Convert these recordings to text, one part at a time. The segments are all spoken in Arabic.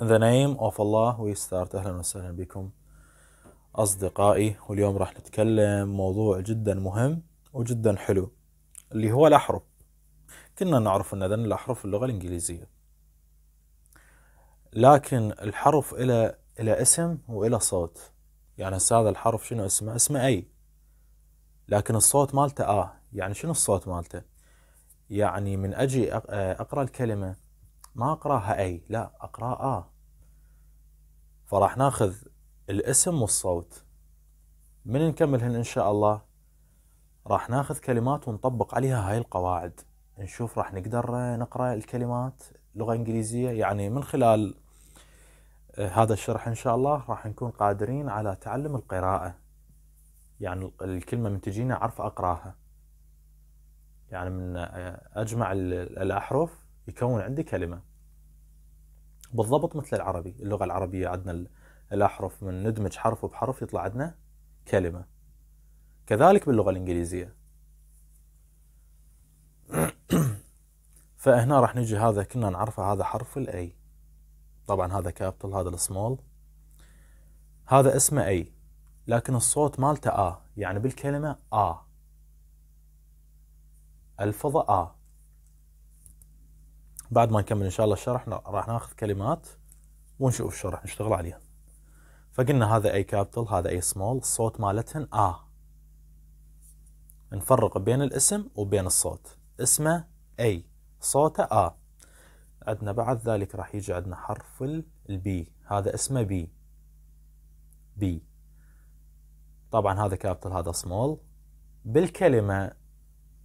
In the name of Allah we start أهلا وسهلا بكم أصدقائي واليوم راح نتكلم موضوع جدا مهم وجدا حلو اللي هو الأحرف كنا نعرف أن ذن الأحرف في اللغة الإنجليزية لكن الحرف إلى إلى اسم وإلى صوت يعني هذا الحرف شنو اسمه؟ اسمه أي لكن الصوت مالته آه يعني شنو الصوت مالته؟ يعني من أجي أقرأ الكلمة ما أقراها أي لا أقرأ آ فراح ناخذ الاسم والصوت من نكملهن إن شاء الله راح ناخذ كلمات ونطبق عليها هاي القواعد نشوف راح نقدر نقرأ الكلمات لغة إنجليزية يعني من خلال آه، هذا الشرح إن شاء الله راح نكون قادرين على تعلم القراءة يعني الكلمة من تجينا اعرف أقراها يعني من آه، أجمع الأحرف يكون عندي كلمة بالضبط مثل العربي اللغة العربية عندنا الأحرف من ندمج حرف بحرف يطلع عندنا كلمة كذلك باللغة الإنجليزية فهنا راح نجي هذا كنا نعرفه هذا حرف الاي طبعا هذا كابيتال هذا السمول هذا اسمه اي لكن الصوت مالته آ يعني بالكلمة آ ألفظة آ بعد ما نكمل ان شاء الله الشرح راح ناخذ كلمات ونشوف الشرح نشتغل عليها فقلنا هذا اي كابيتال هذا اي سمول الصوت مالتهن ا آه. نفرق بين الاسم وبين الصوت اسمه اي صوته ا آه. عندنا بعد ذلك راح يجي عندنا حرف البي هذا اسمه بي بي طبعا هذا كابيتال هذا سمول بالكلمه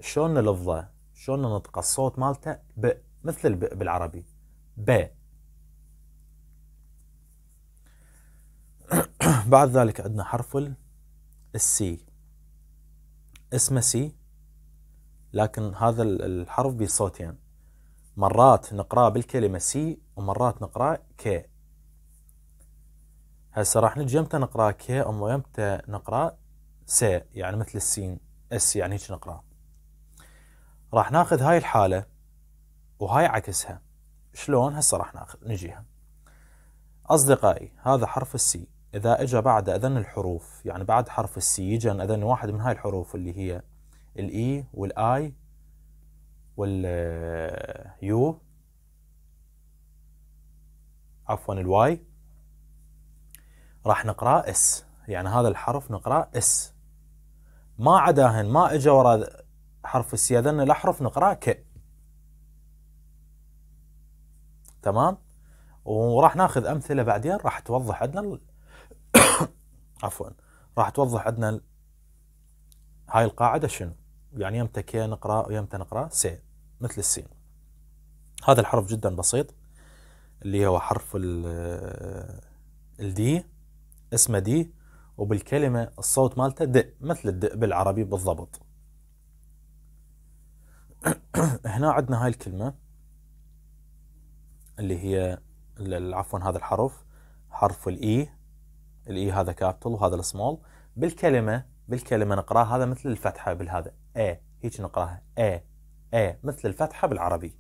شلون نلفظه شلون ننطق الصوت مالته ب مثل بالعربي ب بعد ذلك عندنا حرف السي اسمه سي لكن هذا الحرف بصوتين مرات نقراه بالكلمة سي ومرات نقراه كي هسه راح نجي يمتى نقراه كي ويمتى نقراه س يعني مثل السين اس يعني هيك نقراه راح ناخذ هاي الحالة وهاي عكسها شلون هسه راح ناخذ نجيها أصدقائي هذا حرف السي إذا إجا بعد أذن الحروف يعني بعد حرف السي يجا أذن واحد من هاي الحروف اللي هي الإي e والآي واليو عفوا الواي راح نقرأ اس يعني هذا الحرف نقرأ اس ما عداهن ما إجا ورا حرف السي أذن الأحرف نقرأ ك تمام وراح ناخذ امثله بعدين راح توضح عندنا ال... عفوا راح توضح عندنا ال... هاي القاعده شنو يعني يمتى كي نقرا ويمتى نقرا سي مثل السين هذا الحرف جدا بسيط اللي هو حرف الدي آه، اسمه دي وبالكلمة الصوت مالته د مثل الد بالعربي بالضبط هنا عندنا هاي الكلمة اللي هي عفوا هذا الحرف حرف الاي e، الاي e هذا كابيتال وهذا السمول بالكلمه بالكلمه نقراها هذا مثل الفتحه بالهذا اي هيك نقراها اي اي مثل الفتحه بالعربي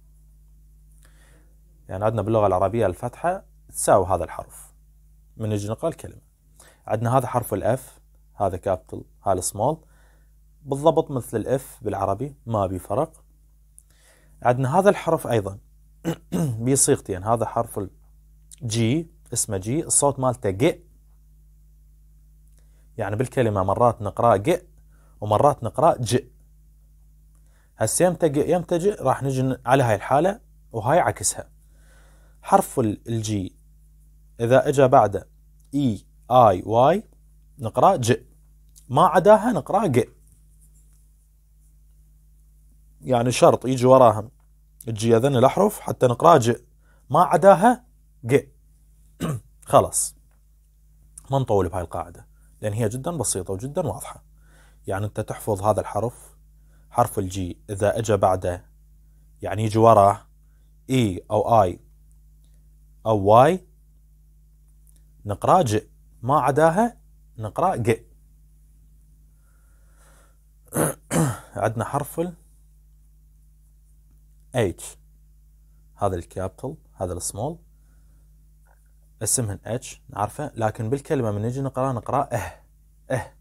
يعني عندنا باللغه العربيه الفتحه تساوي هذا الحرف من نجي نقرا الكلمه عندنا هذا حرف الاف هذا كابيتال هذا سمول بالضبط مثل الاف بالعربي ما بي فرق عندنا هذا الحرف ايضا بصيغتين يعني، هذا حرف الجي اسمه جي الصوت مالته جئ يعني بالكلمة مرات نقرأ جئ ومرات نقرأ جئ هسه يمتى جئ يمتى جئ راح نجي على هاي الحالة وهاي عكسها حرف الجي إذا إجا بعده إي e، آي واي نقرأ جئ ما عداها نقرأ جئ يعني شرط يجي وراهم تجي هذن الأحرف حتى نقرأها جئ ما عداها جئ خلاص ما نطول بهاي القاعدة لأن هي جدا بسيطة وجدا واضحة يعني أنت تحفظ هذا الحرف حرف الجي إذا اجى بعده يعني يجي وراه إي أو آي أو واي نقرأ جئ ما عداها نقرأ جئ عندنا حرف H هذا الكابيتال هذا السمول اسمهن H نعرفه لكن بالكلمة من نجي نقرأ نقرأ اه اه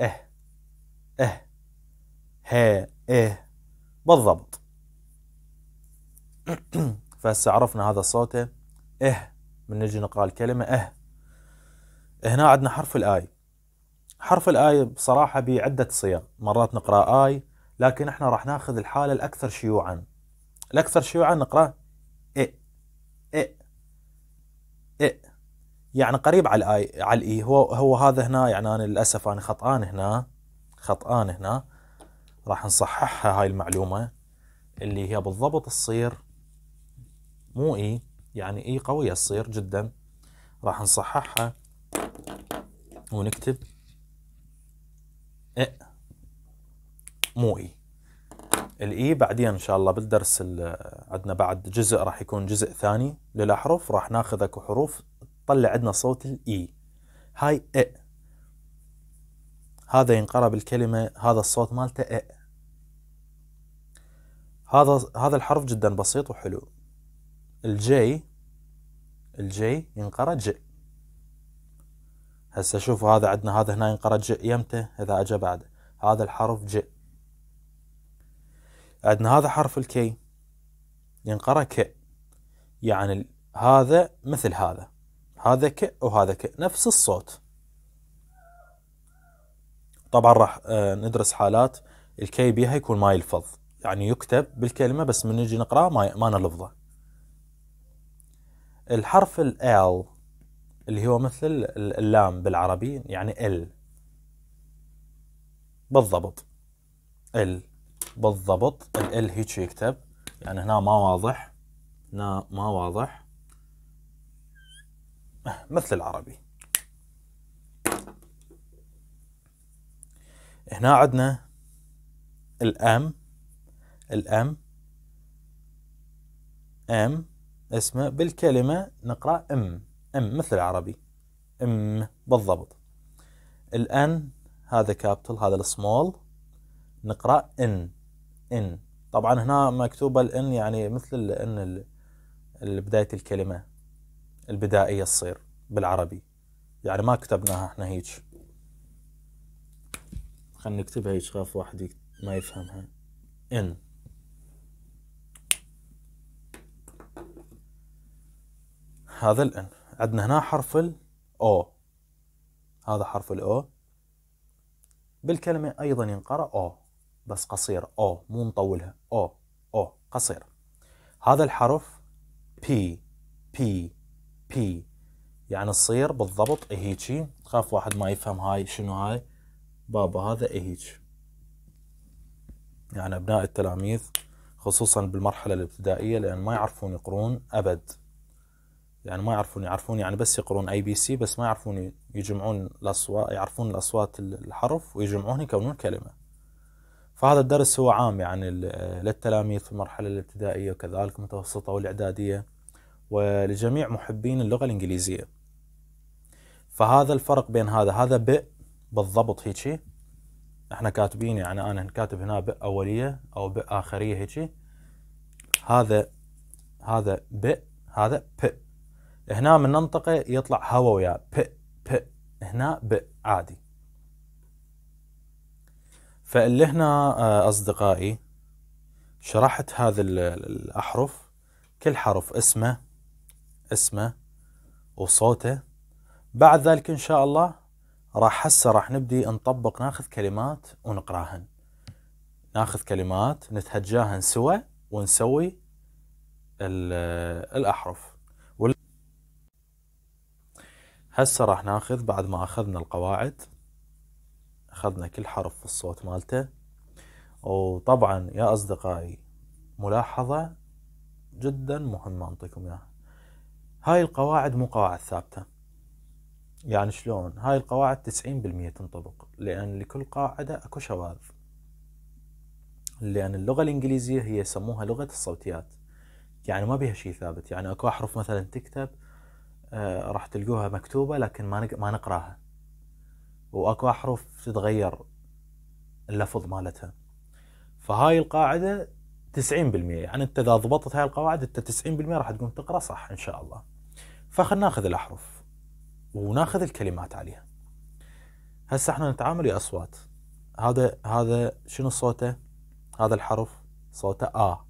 اه اه ه اه بالضبط فهسه عرفنا هذا صوته اه من نجي نقرأ الكلمة اه هنا عندنا حرف الاي حرف الاي بصراحة بعدة صيغ مرات نقرأ اي لكن احنا راح ناخذ الحالة الاكثر شيوعا الأكثر شيوعا نقرأ إي إي إي يعني قريب على الآي على الإي هو هو هذا هنا يعني أنا للأسف أنا خطأان هنا خطأان هنا راح نصححها هاي المعلومة اللي هي بالضبط تصير مو إي يعني إي قوية تصير جدا راح نصححها ونكتب إي مو إي الاي بعدين ان شاء الله بالدرس عندنا بعد جزء راح يكون جزء ثاني للاحرف راح ناخذ اكو حروف تطلع عندنا صوت الاي هاي اي هذا ينقرا بالكلمه هذا الصوت مالته اي هذا هذا الحرف جدا بسيط وحلو الجي الجي ينقرا ج هسه شوفوا هذا عندنا هذا هنا ينقرا ج يمته اذا اجى بعده هذا الحرف جي عندنا هذا حرف الكي ينقرأ ك يعني هذا مثل هذا هذا ك وهذا ك نفس الصوت طبعا راح آه، ندرس حالات الكي بيها يكون ما يلفظ يعني يكتب بالكلمة بس من نجي نقرأه ما, ما نلفظه الحرف ال اللي هو مثل اللام بالعربي يعني ال بالضبط ال بالضبط ال هيك يكتب يعني هنا ما واضح هنا ما واضح مثل العربي هنا عندنا الام الام ام اسمه بالكلمة نقرأ ام ام مثل العربي ام بالضبط الان هذا كابيتال هذا السمول نقرأ ان ان طبعا هنا مكتوبة الان يعني مثل الان بداية الكلمة البدائية تصير بالعربي يعني ما كتبناها احنا هيك خلينا نكتبها هيك خاف واحد ما يفهمها ان هذا الان عندنا هنا حرف الاو هذا حرف الاو بالكلمة ايضا ينقرأ او بس قصيرة أو مو مطولها أو أو قصيرة هذا الحرف بي بي بي يعني تصير بالضبط هيجي تخاف واحد ما يفهم هاي شنو هاي بابا هذا هيج يعني أبناء التلاميذ خصوصا بالمرحلة الابتدائية لأن ما يعرفون يقرون أبد يعني ما يعرفون يعرفون يعني بس يقرون اي بي سي بس ما يعرفون يجمعون الاصوات يعرفون الاصوات الحرف ويجمعون يكونون كلمه فهذا الدرس هو عام يعني للتلاميذ في المرحلة الابتدائية وكذلك المتوسطة والإعدادية ولجميع محبين اللغة الإنجليزية فهذا الفرق بين هذا هذا بئ بالضبط هيجي احنا كاتبين يعني انا كاتب هنا بئ اوليه او بئ اخريه هيجي هذا هذا بئ هذا ب هنا من ننطقه يطلع هوا وياه ب ب هنا ب عادي فاللي هنا آه، أصدقائي شرحت هذا الأحرف كل حرف اسمه اسمه وصوته بعد ذلك إن شاء الله راح هسه راح نبدي نطبق ناخذ كلمات ونقراهن ناخذ كلمات نتهجاهن سوا ونسوي الأحرف هسه راح ناخذ بعد ما أخذنا القواعد أخذنا كل حرف في الصوت مالته وطبعا يا أصدقائي ملاحظة جدا مهمة أنطيكم إياها هاي القواعد مو قواعد ثابتة يعني شلون هاي القواعد تسعين بالمية تنطبق لأن لكل قاعدة أكو شواذ لأن اللغة الإنجليزية هي يسموها لغة الصوتيات يعني ما بيها شيء ثابت يعني أكو أحرف مثلا تكتب آه راح تلقوها مكتوبة لكن ما ما نقراها واكو احرف تتغير اللفظ مالتها فهاي القاعده 90% يعني انت اذا ضبطت هاي القواعد انت 90% راح تقوم تقرا صح ان شاء الله فخلنا ناخذ الاحرف وناخذ الكلمات عليها هسه احنا نتعامل يا اصوات هذا هذا شنو صوته هذا الحرف صوته آ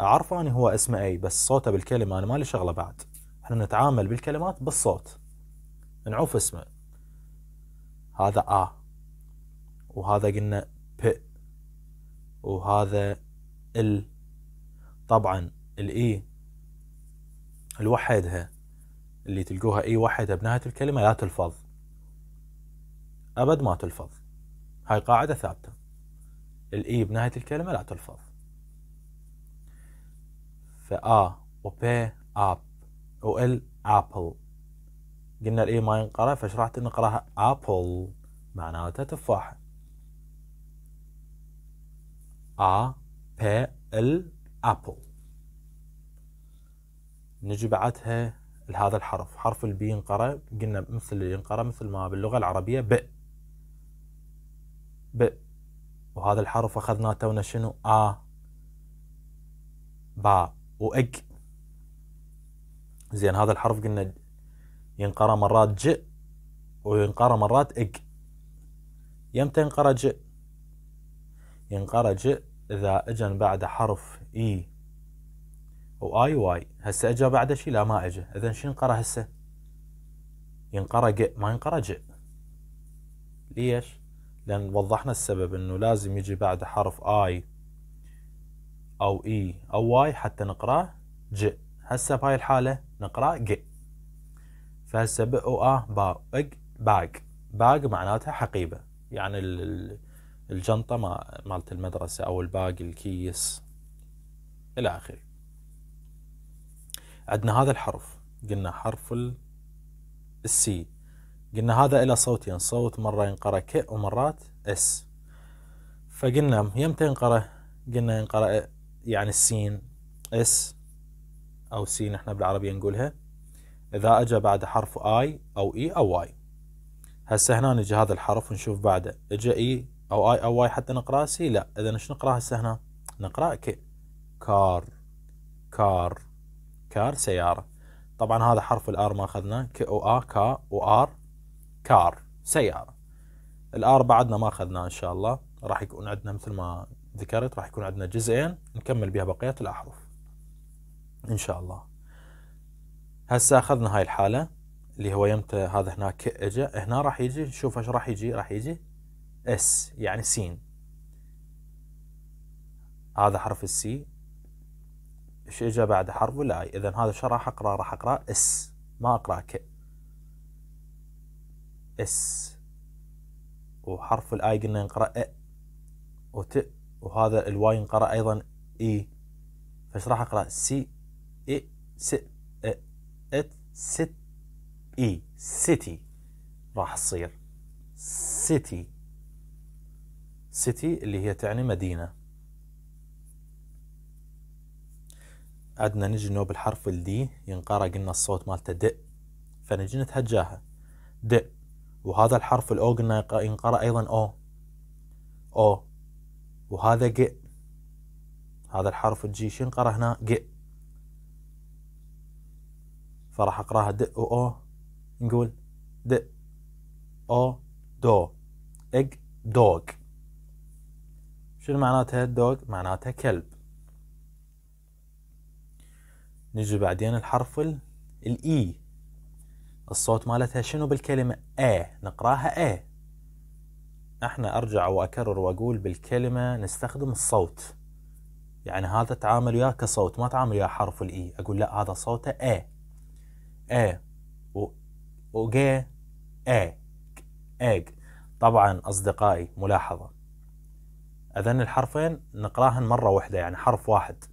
أعرفه اني هو اسمه أي بس صوته بالكلمة أنا ما لي شغلة بعد إحنا نتعامل بالكلمات بالصوت نعوف اسمه هذا آ وهذا قلنا ب وهذا ال طبعا الاي الوحدها اللي تلقوها اي وحدها بنهاية الكلمة لا تلفظ أبد ما تلفظ هاي قاعدة ثابتة الاي بنهاية الكلمة لا تلفظ فآ وب آب وال أبل قلنا الاي ما ينقرا فشرحت نقراها ابل معناتها تفاحه ا ب ال ابل نجي بعدها لهذا الحرف حرف البي ينقرا قلنا مثل اللي ينقرا مثل ما باللغه العربيه ب ب وهذا الحرف اخذناه تونا شنو ا با واج زين هذا الحرف قلنا ينقرا مرات ج وينقرا مرات اج يمتى ينقرا ج ينقرا ج اذا اجا بعد حرف اي واي واي هسه اجا بعد شي لا ما اجا اذا شو ينقرا هسه ينقرا ج ما ينقرا ج ليش لان وضحنا السبب انه لازم يجي بعد حرف اي او اي او واي حتى نقراه ج هسه بهاي الحاله نقراه ج فهسه آه، ب او ا باج باج باج معناتها حقيبه يعني الجنطه مالت المدرسه او الباج الكيس الى اخره عندنا هذا الحرف قلنا حرف السي قلنا هذا الى صوتين صوت مره ينقرا ك ومرات اس فقلنا يمتى ينقرا قلنا ينقرا يعني السين اس او سين احنا بالعربيه نقولها إذا أجا بعد حرف I أو E أو Y هسه هنا نجي هذا الحرف ونشوف بعده إجا E أو I أو Y حتى نقرأ سي لا إذا نش نقرأ هسه هنا نقرأ ك كار كار كار سيارة طبعا هذا حرف الآر ما أخذناه ك أو آ كا أو آر كار سيارة الآر بعدنا ما أخذناه إن شاء الله راح يكون عندنا مثل ما ذكرت راح يكون عندنا جزئين نكمل بها بقية الأحرف إن شاء الله هسه اخذنا هاي الحاله اللي هو يمتى هذا هناك اجى هنا راح يجي نشوف ايش راح يجي راح يجي اس يعني سين هذا حرف السي ايش اجى بعد حرف الاي اذا هذا ايش راح اقرا راح اقرا اس ما اقرا ك اس وحرف الاي قلنا نقرا أ e. وت وهذا الواي نقرا ايضا اي e. فايش راح اقرا سي اي سي ات ست اي سيتي راح تصير سيتي سيتي اللي هي تعني مدينة عدنا نجي نوب الحرف الدي ينقرأ قلنا الصوت مالته د فنجي نتهجاها د وهذا الحرف الاو قلنا ينقرأ ايضا او او وهذا ق هذا الحرف الجي شنقرأ هنا ق فراح اقراها د او او نقول د او دو اج دوغ شنو معناتها دوغ معناتها كلب نجي بعدين الحرف الاي الصوت مالتها شنو بالكلمة اي نقراها اي احنا ارجع واكرر واقول بالكلمة نستخدم الصوت يعني هذا تعامل وياه كصوت ما تعامل وياه حرف الاي اقول لا هذا صوته ايه آ آه. وجا آك آج طبعا أصدقائي ملاحظة أذن الحرفين نقراهن مرة واحدة يعني حرف واحد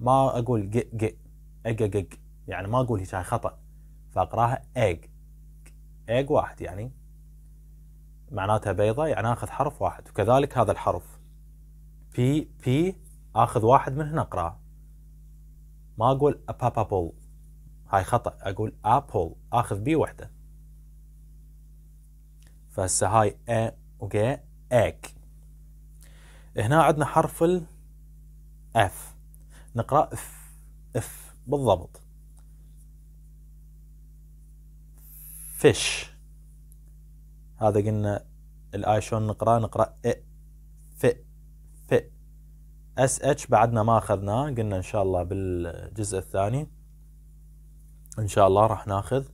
ما أقول ج ج أج أج يعني ما أقول هاي خطأ فأقراها أج أج واحد يعني معناتها بيضة يعني آخذ حرف واحد وكذلك هذا الحرف بي بي آخذ واحد من هنا أقراه ما أقول أبابابول هاي خطأ أقول أبل آخذ بي وحدة فهسه هاي أ أوكي اك هنا عندنا حرف ال اف نقرأ اف اف بالضبط فيش هذا قلنا الاي شلون نقرأ نقرأ ا ف ف اس اتش بعدنا ما اخذناه قلنا ان شاء الله بالجزء الثاني ان شاء الله راح ناخذ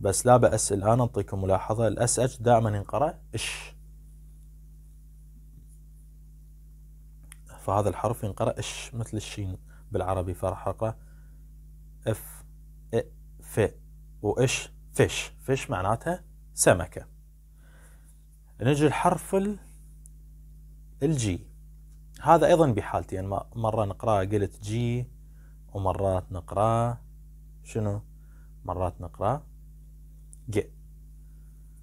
بس لا باس الان اعطيكم ملاحظه الاس اتش دائما ينقرا اش فهذا الحرف ينقرا اش مثل الشين بالعربي فراح اقرا اف ا e، ف واش فيش فيش معناتها سمكه نجي الحرف الجي هذا ايضا بحالتين يعني مره نقراه قلت جي ومرات نقراه شنو مرات نقرأ ج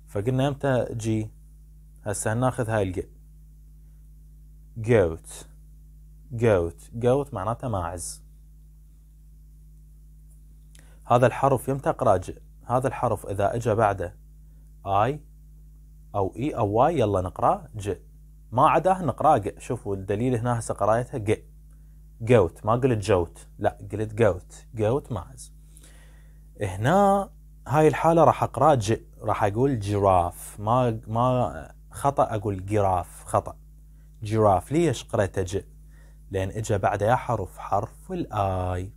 فقلنا امتى جي هسه ناخذ هاي الج جوت جوت جوت معناته ماعز هذا الحرف يمتى اقرا هذا الحرف اذا اجى بعده اي او اي e او واي يلا نقرا ج ما عداه نقرا ج شوفوا الدليل هنا هسه قرايتها ج جوت ما قلت جوت لا قلت جوت جوت ماعز هنا هاي الحالة راح اقرأ ج... راح اقول جراف ما ما خطأ اقول جراف خطأ جراف ليش قريته ج لأن اجى بعده يا حرف حرف الآي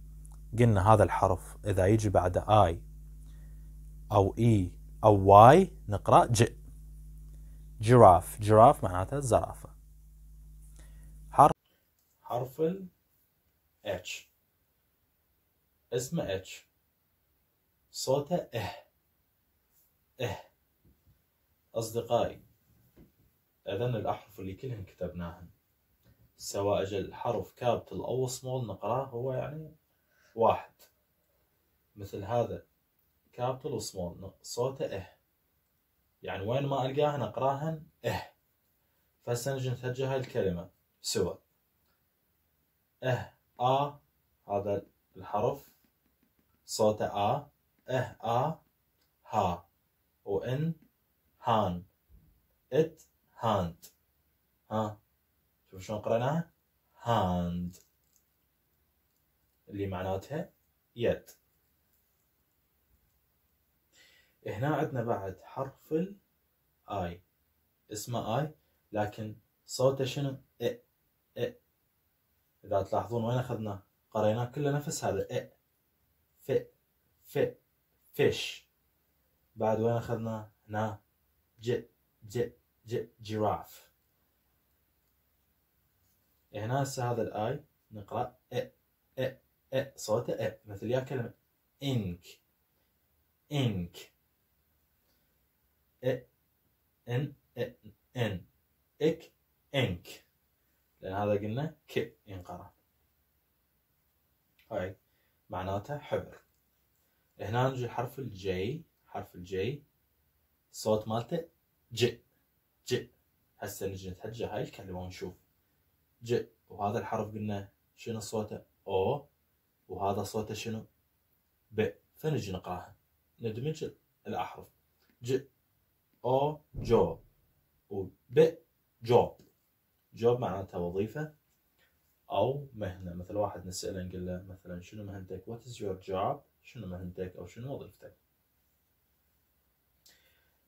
قلنا هذا الحرف إذا يجي بعده آي أو إي أو واي نقرأ ج جراف جراف معناته زرافة حرف حرف ال اتش اسمه اتش صوته اه اه أصدقائي أذن الأحرف اللي كلهن كتبناهن سواء أجل حرف كابيتال أو سمول نقراه هو يعني واحد مثل هذا كابيتال وسمول صوته اه يعني وين ما ألقاهن أقراهن اه فسنجي نتهجى هاي الكلمة سوى اه آ آه. هذا الحرف صوته آ آه. اه آ ها وإن هان إت هاند ها شوف شلون قرناها هاند اللي معناتها يد هنا عندنا بعد حرف اي اسمه اي لكن صوته شنو إ إ اذا تلاحظون وين اخذناه قريناه كله نفس هذا إ ف ف fish بعد وين اخذنا هنا ج ج ج جراف هنا هسه هذا الاي نقرا ا ا ا صوته ا مثل يا كلمه انك انك ا ان ا ان اك انك لان هذا قلنا ك ينقرا هاي معناته حبر هنا نجي حرف الجي حرف الجي الصوت مالته ج ج هسه نجي نتحجى هاي الكلمة ونشوف ج وهذا الحرف قلنا شنو صوته او وهذا صوته شنو ب فنجي نقراها ندمج الأحرف ج او جو ب جوب جوب معناتها وظيفة أو مهنة مثل واحد نسأله نقول له مثلا شنو مهنتك وات از يور جوب شنو مهنتك أو شنو وظيفتك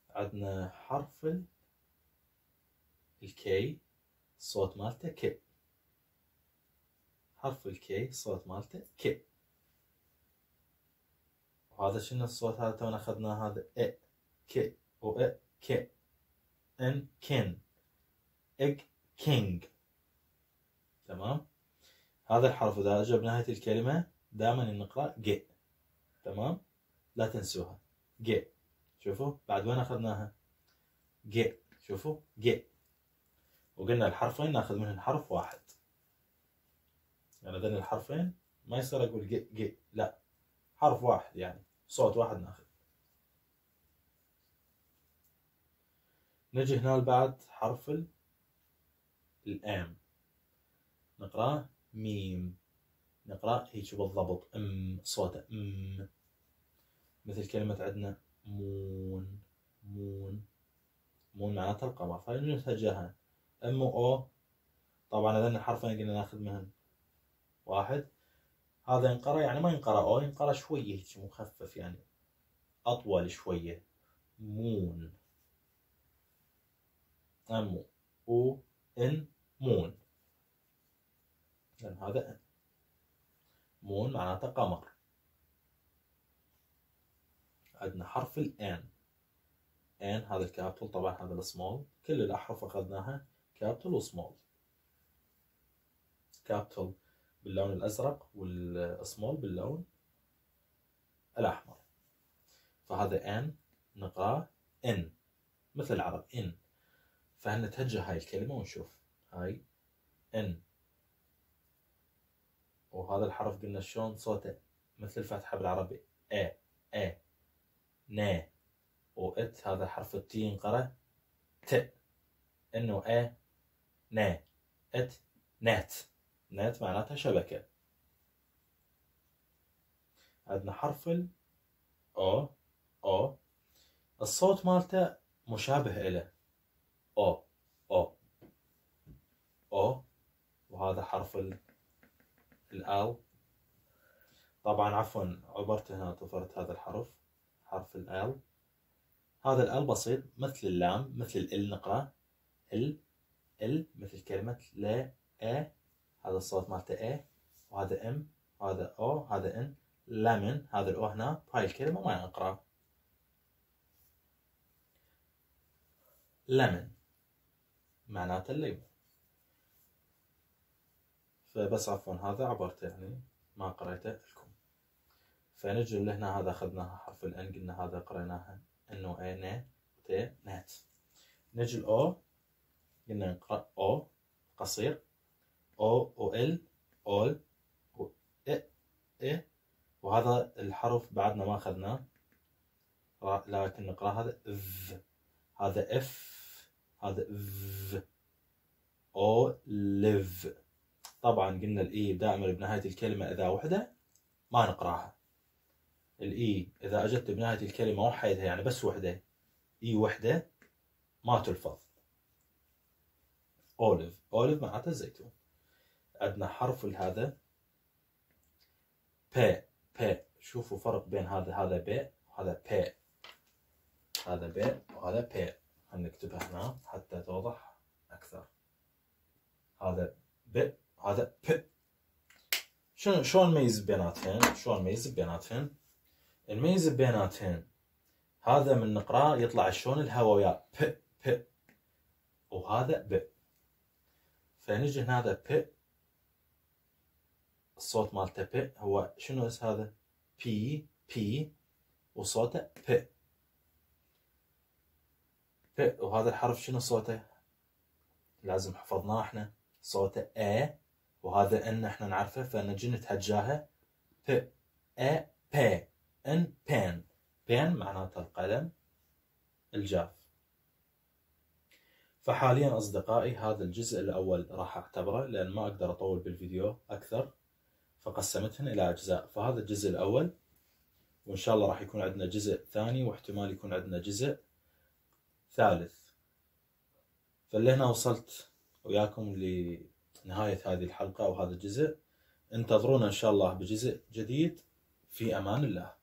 عندنا حرف الكي الصوت مالته ك حرف الكي الصوت مالته ك وهذا شنو الصوت هذا تونا اخذناه هذا ا ك و ا ك ان كن اج كينج تمام هذا الحرف اذا اجى بنهايه الكلمه دائما نقرا ج تمام لا تنسوها ج شوفوا بعد وين اخذناها ج شوفوا ج وقلنا الحرفين ناخذ منهم حرف واحد يعني هذين الحرفين ما يصير اقول ج ج لا حرف واحد يعني صوت واحد ناخذ نجي هنا بعد حرف الام نقرأ ميم نقرا هيك بالضبط ام صوت ام مثل كلمة عندنا مون مون مون معناتها القمر فنجي يعني نسجلها ام او طبعا هذين الحرفين قلنا ناخذ منهم واحد هذا ينقرا يعني ما ينقرا او ينقرا شويه هيك مخفف يعني اطول شويه مون ام او ان مون لان هذا مون معناتها قمر عندنا حرف الان ان هذا الكابيتال طبعا هذا السمول كل الاحرف اخذناها كابيتال وسمول كابيتال باللون الازرق والسمول باللون الاحمر فهذا ان نقراه ان مثل العرب ان فهنتهجى هاي الكلمه ونشوف هاي ان وهذا الحرف قلنا شلون صوته مثل الفتحة بالعربي أ أ ن ات هذا حرف التي ينقرأ ت إنه أ ن إت نات نات معناتها شبكة عندنا حرف ال أو أو الصوت مالته مشابه إله أو أو أو وهذا حرف ال الآو طبعا عفوا عبرت هنا طفرت هذا الحرف حرف الآل هذا الآل بسيط مثل اللام مثل ال نقرأ ال ال مثل كلمة لا أ هذا الصوت مالته أ وهذا أم وهذا أو هذا إن لمن هذا الأو هنا هاي الكلمة ما نقرأ لمن معناته الليمون فبس آه، عفوا هذا عبرته يعني ما قريته لكم فنجي لهنا هذا أخذناها حرف الان قلنا هذا قريناها انه اي ن ت نت نجي الاو قلنا نقرا او قصير او او ال اول و إ, e، اي e. وهذا الحرف بعدنا ما اخذناه لكن نقرا هذا ذ هذا اف هذا ذ او ليف طبعا قلنا الاي e دائما بنهايه الكلمه اذا وحده ما نقراها الاي e اذا اجت بنهايه الكلمه وحدها يعني بس وحده اي e وحده ما تلفظ اوليف اوليف معناته الزيتون عندنا حرف هذا ب ب شوفوا فرق بين هذا هذا ب وهذا ب هذا ب وهذا ب هنكتبها هنا حتى توضح اكثر هذا ب هذا ب شنو شلون نميز بيناتهن؟ شلون نميز بيناتهن؟ نميز بيناتهن هذا من نقراه يطلع شلون الهواء وياه ب ب وهذا ب فنجي هنا هذا ب الصوت مالته ب هو شنو اس هذا؟ بي بي وصوته ب ب وهذا الحرف شنو صوته؟ لازم حفظناه احنا صوته ا وهذا ان احنا نعرفه فان جنت هجاها ب ا ب ان بان بان معناته القلم الجاف فحاليا اصدقائي هذا الجزء الاول راح اعتبره لان ما اقدر اطول بالفيديو اكثر فقسمتهن الى اجزاء فهذا الجزء الاول وان شاء الله راح يكون عندنا جزء ثاني واحتمال يكون عندنا جزء ثالث فلهنا وصلت وياكم ل نهاية هذه الحلقة وهذا هذا الجزء انتظرونا إن شاء الله بجزء جديد في أمان الله